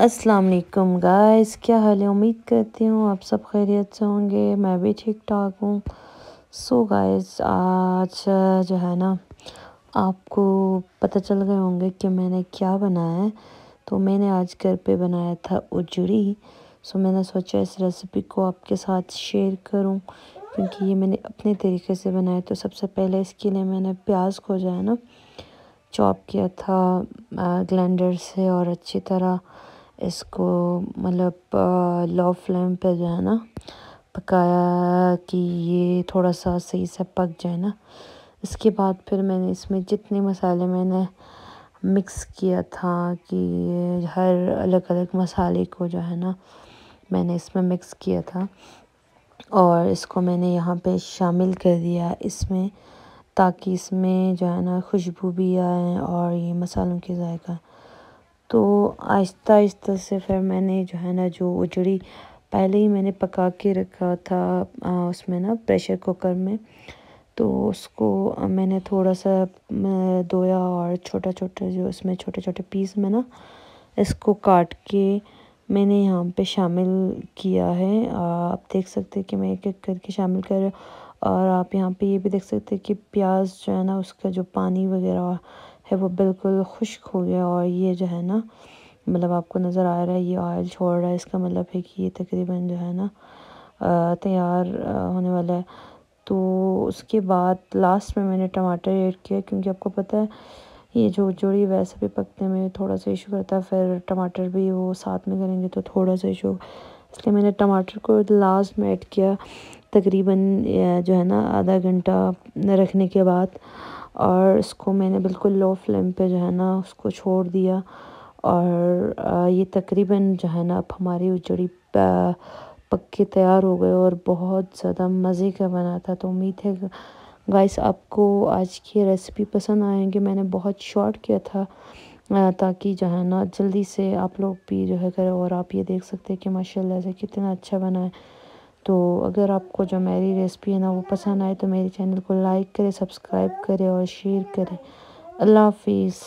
अस्सलाम वालेकुम गाइस क्या हाल है उम्मीद करती हूँ आप सब खैरियत से होंगे मैं भी ठीक ठाक हूँ सो गाइस आज जो है ना आपको पता चल गए होंगे कि मैंने क्या बनाया है तो मैंने आज घर पे बनाया था उजड़ी सो मैंने सोचा इस रेसिपी को आपके साथ शेयर करूँ क्योंकि ये मैंने अपने तरीके से बनाया तो सबसे पहले इसके लिए मैंने प्याज को जो है ना चॉप किया था ग्लैंडर से और अच्छी तरह इसको मतलब लो फ्लेम पे जो है ना पकाया कि ये थोड़ा सा सही से पक जाए ना इसके बाद फिर मैंने इसमें जितने मसाले मैंने मिक्स किया था कि हर अलग अलग मसाले को जो है ना मैंने इसमें मिक्स किया था और इसको मैंने यहाँ पे शामिल कर दिया इसमें ताकि इसमें जो है ना खुशबू भी आए और ये मसालों के जायका तो आहिस्ता आहिस्ता से फिर मैंने जो है ना जो उजड़ी पहले ही मैंने पका के रखा था उसमें ना प्रेशर कुकर में तो उसको मैंने थोड़ा सा धोया और छोटा छोटा जो उसमें छोटे छोटे पीस में ना इसको काट के मैंने यहाँ पे शामिल किया है आप देख सकते हैं कि मैं एक एक करके शामिल कर और आप यहाँ पे ये भी देख सकते हैं कि प्याज जो है ना उसका जो पानी वगैरह है वो बिल्कुल खुश्क हो गया और ये जो है ना मतलब आपको नज़र आ रहा है ये ऑयल छोड़ रहा है इसका मतलब है कि ये तकरीबन जो है ना तैयार होने वाला है तो उसके बाद लास्ट में मैंने टमाटर ऐड किया क्योंकि आपको पता है ये जो जोड़ी वैसे भी पकने में थोड़ा सा इशू करता है फिर टमाटर भी वो साथ में करेंगे तो थोड़ा सा इशू इसलिए मैंने टमाटर को लास्ट में ऐड किया तकरीबन जो है ना आधा घंटा रखने के बाद और इसको मैंने बिल्कुल लो फ्लेम पे जो है ना उसको छोड़ दिया और ये तकरीबन जो है ना अब हमारी उचड़ी पक्के तैयार हो गए और बहुत ज़्यादा मज़े का बना था तो उम्मीद है गाइस आपको आज की रेसिपी पसंद आएंगे मैंने बहुत शॉर्ट किया था ताकि जो है ना जल्दी से आप लोग भी जो है करें और आप ये देख सकते हैं कि माशाल्लाह से कितना अच्छा बना है तो अगर आपको जो मेरी रेसिपी है ना वो पसंद आए तो मेरे चैनल को लाइक करें सब्सक्राइब करें और शेयर करें अल्लाह हाफिज़